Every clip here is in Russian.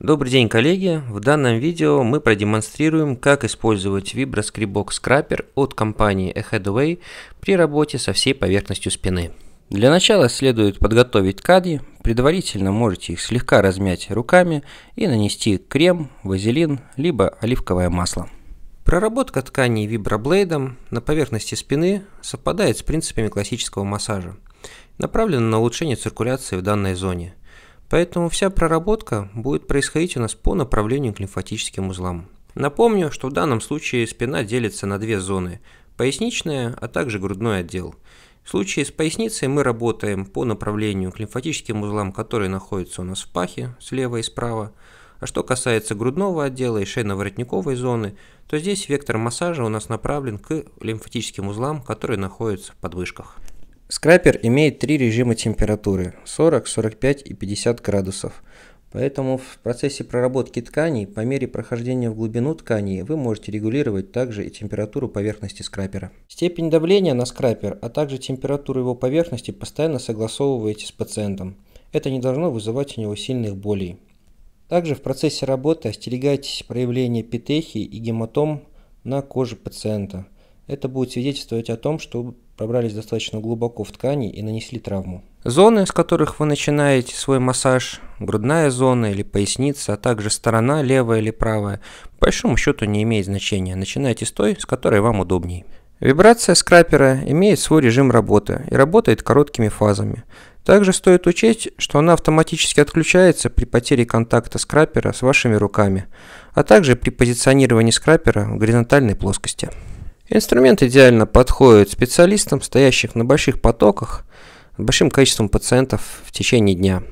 Добрый день, коллеги! В данном видео мы продемонстрируем, как использовать виброскребок скрапер от компании Headway при работе со всей поверхностью спины. Для начала следует подготовить ткани, предварительно можете их слегка размять руками и нанести крем, вазелин, либо оливковое масло. Проработка тканей виброблейдом на поверхности спины совпадает с принципами классического массажа, направлена на улучшение циркуляции в данной зоне – Поэтому вся проработка будет происходить у нас по направлению к лимфатическим узлам. Напомню, что в данном случае спина делится на две зоны – поясничная, а также грудной отдел. В случае с поясницей мы работаем по направлению к лимфатическим узлам, которые находятся у нас в пахе, слева и справа. А что касается грудного отдела и шейно-воротниковой зоны, то здесь вектор массажа у нас направлен к лимфатическим узлам, которые находятся в подмышках. Скрапер имеет три режима температуры 40, 45 и 50 градусов. Поэтому в процессе проработки тканей по мере прохождения в глубину ткани вы можете регулировать также и температуру поверхности скрапера. Степень давления на скрапер, а также температуру его поверхности постоянно согласовываете с пациентом. Это не должно вызывать у него сильных болей. Также в процессе работы остерегайтесь проявления петехии и гематом на коже пациента – это будет свидетельствовать о том, что пробрались достаточно глубоко в ткани и нанесли травму. Зоны, с которых вы начинаете свой массаж, грудная зона или поясница, а также сторона, левая или правая, по большому счету не имеет значения. Начинайте с той, с которой вам удобнее. Вибрация скрапера имеет свой режим работы и работает короткими фазами. Также стоит учесть, что она автоматически отключается при потере контакта скрапера с вашими руками, а также при позиционировании скрапера в горизонтальной плоскости. Инструмент идеально подходит специалистам, стоящих на больших потоках, с большим количеством пациентов в течение дня.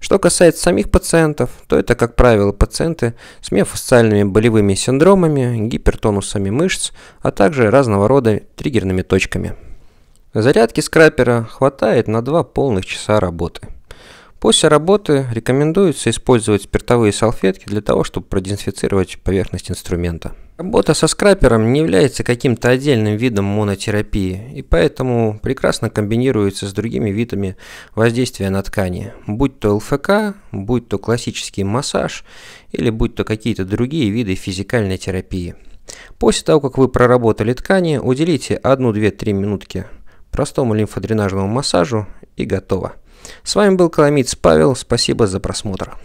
Что касается самих пациентов, то это, как правило, пациенты с миофасциальными болевыми синдромами, гипертонусами мышц, а также разного рода триггерными точками. Зарядки скрапера хватает на два полных часа работы. После работы рекомендуется использовать спиртовые салфетки для того, чтобы продезинфицировать поверхность инструмента. Работа со скрапером не является каким-то отдельным видом монотерапии и поэтому прекрасно комбинируется с другими видами воздействия на ткани, будь то ЛФК, будь то классический массаж или будь то какие-то другие виды физикальной терапии. После того, как вы проработали ткани, уделите 1-2-3 минутки простому лимфодренажному массажу и готово. С вами был Коломиц Павел. Спасибо за просмотр.